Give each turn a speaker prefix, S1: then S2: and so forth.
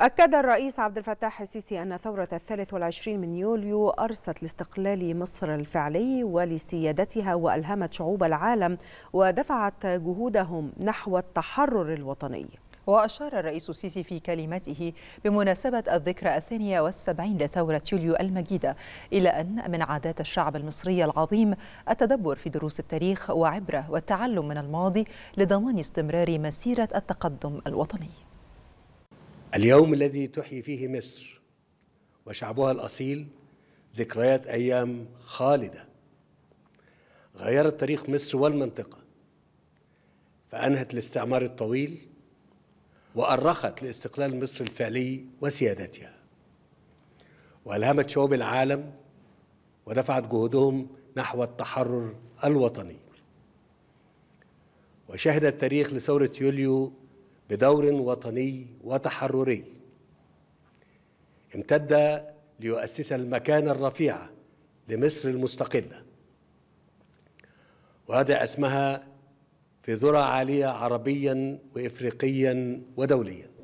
S1: أكد الرئيس عبد الفتاح السيسي أن ثورة الثالث والعشرين من يوليو أرست لاستقلال مصر الفعلي ولسيادتها وألهمت شعوب العالم ودفعت جهودهم نحو التحرر الوطني وأشار الرئيس
S2: السيسي في كلمته بمناسبة الذكرى الثانية والسبعين لثورة يوليو المجيدة إلى أن من عادات الشعب المصري العظيم التدبر في دروس التاريخ وعبرة والتعلم من الماضي لضمان استمرار مسيرة التقدم الوطني
S3: اليوم الذي تحيي فيه مصر وشعبها الأصيل ذكريات أيام خالدة غيرت تاريخ مصر والمنطقة فأنهت الاستعمار الطويل وأرخت لاستقلال مصر الفعلي وسيادتها وألهمت شعوب العالم ودفعت جهودهم نحو التحرر الوطني وشهد التاريخ لثورة يوليو بدور وطني وتحرري امتد ليؤسس المكانة الرفيعة لمصر المستقلة وهدأ اسمها في ذرى عالية عربيا وإفريقيا ودوليا